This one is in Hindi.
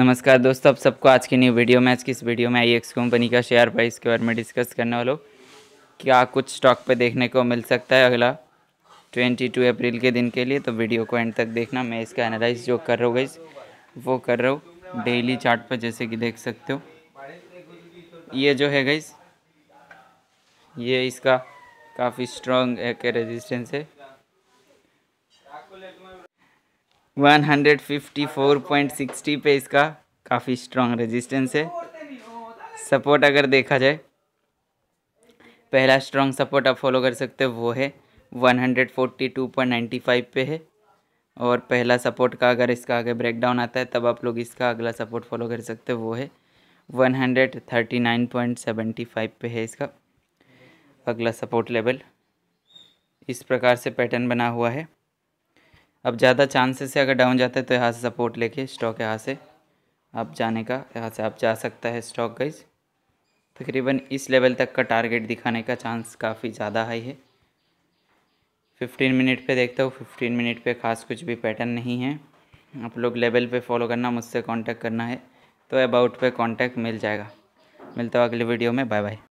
नमस्कार दोस्तों आप सबको आज की न्यू वीडियो में आज की इस वीडियो में आई एक्स कंपनी का शेयर प्राइस के बारे में डिस्कस करने वालों क्या कुछ स्टॉक पे देखने को मिल सकता है अगला 22 अप्रैल के दिन के लिए तो वीडियो को एंड तक देखना मैं इसका एनालाइज जो कर रहा हूँ गई वो कर रहा हूँ डेली चार्ट पर जैसे कि देख सकते हो ये जो है गई ये इसका काफ़ी स्ट्रॉन्ग एक रेजिस्टेंस है 154.60 पे इसका काफ़ी स्ट्रॉन्ग रेजिस्टेंस है सपोर्ट अगर देखा जाए पहला स्ट्रॉन्ग सपोर्ट आप फॉलो कर सकते हो वो है 142.95 पे है और पहला सपोर्ट का अगर इसका आगे ब्रेकडाउन आता है तब आप लोग इसका अगला सपोर्ट फॉलो कर सकते हो वो है 139.75 पे है इसका अगला सपोर्ट लेवल इस प्रकार से पैटर्न बना हुआ है अब ज़्यादा चांसेस है अगर डाउन जाता है तो यहाँ से सपोर्ट लेके स्टॉक यहाँ से आप जाने का यहाँ से आप जा सकता है स्टॉक गाइज तकरीबन इस लेवल तक का टारगेट दिखाने का चांस काफ़ी ज़्यादा हाई है फिफ्टीन मिनट पे देखता हूँ फिफ्टीन मिनट पे खास कुछ भी पैटर्न नहीं है आप लोग लेवल पे फॉलो करना मुझसे कांटेक्ट करना है तो अबाउट पे कांटेक्ट मिल जाएगा मिलता हूँ अगले वीडियो में बाय बाय